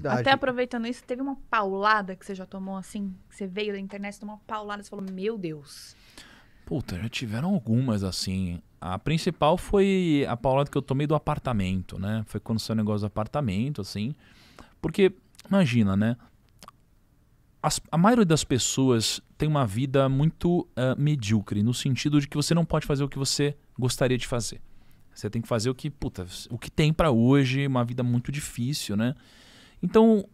verdade. Até aproveitando isso, teve uma paulada que você já tomou assim? Que você veio da internet, tomou uma paulada, você falou, meu Deus. Puta, já tiveram algumas assim. A principal foi a paulada que eu tomei do apartamento, né? Foi quando saiu o negócio do apartamento, assim. Porque, imagina, né? As, a maioria das pessoas tem uma vida muito uh, medíocre, no sentido de que você não pode fazer o que você gostaria de fazer. Você tem que fazer o que, puta, o que tem para hoje, uma vida muito difícil, né? Então,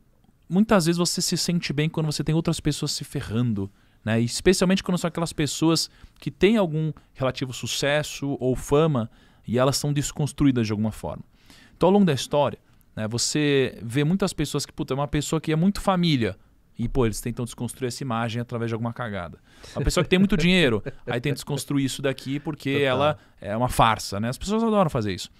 muitas vezes você se sente bem quando você tem outras pessoas se ferrando. Né? especialmente quando são aquelas pessoas que têm algum relativo sucesso ou fama e elas são desconstruídas de alguma forma. Então, ao longo da história, né, você vê muitas pessoas que, puta, é uma pessoa que é muito família. E, pô, eles tentam desconstruir essa imagem através de alguma cagada. É A pessoa que tem muito dinheiro, aí tenta desconstruir isso daqui porque Total. ela é uma farsa, né? As pessoas adoram fazer isso.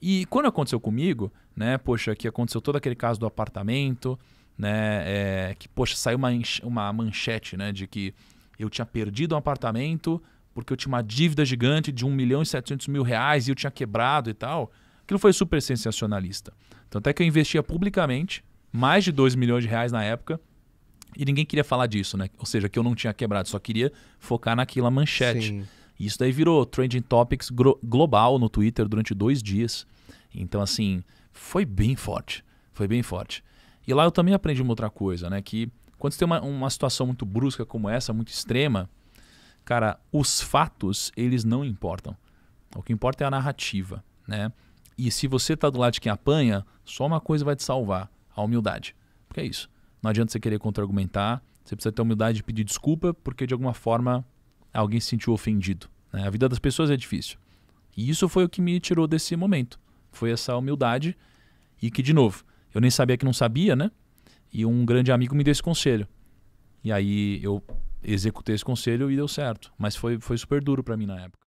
E quando aconteceu comigo, né, poxa, que aconteceu todo aquele caso do apartamento, né, é, que, poxa, saiu uma, uma manchete, né, de que eu tinha perdido um apartamento porque eu tinha uma dívida gigante de 1 milhão e 700 mil reais e eu tinha quebrado e tal. Aquilo foi super sensacionalista. Tanto é que eu investia publicamente mais de 2 milhões de reais na época e ninguém queria falar disso, né? Ou seja, que eu não tinha quebrado, só queria focar naquela manchete. Sim. E isso daí virou trending topics global no Twitter durante dois dias. Então, assim, foi bem forte. Foi bem forte. E lá eu também aprendi uma outra coisa, né? Que quando você tem uma, uma situação muito brusca como essa, muito extrema, cara, os fatos, eles não importam. O que importa é a narrativa, né? E se você está do lado de quem apanha, só uma coisa vai te salvar, a humildade. Porque é isso. Não adianta você querer contra-argumentar, você precisa ter humildade de pedir desculpa, porque de alguma forma alguém se sentiu ofendido. Né? A vida das pessoas é difícil. E isso foi o que me tirou desse momento. Foi essa humildade e que, de novo, eu nem sabia que não sabia, né? E um grande amigo me deu esse conselho. E aí eu executei esse conselho e deu certo. Mas foi, foi super duro para mim na época.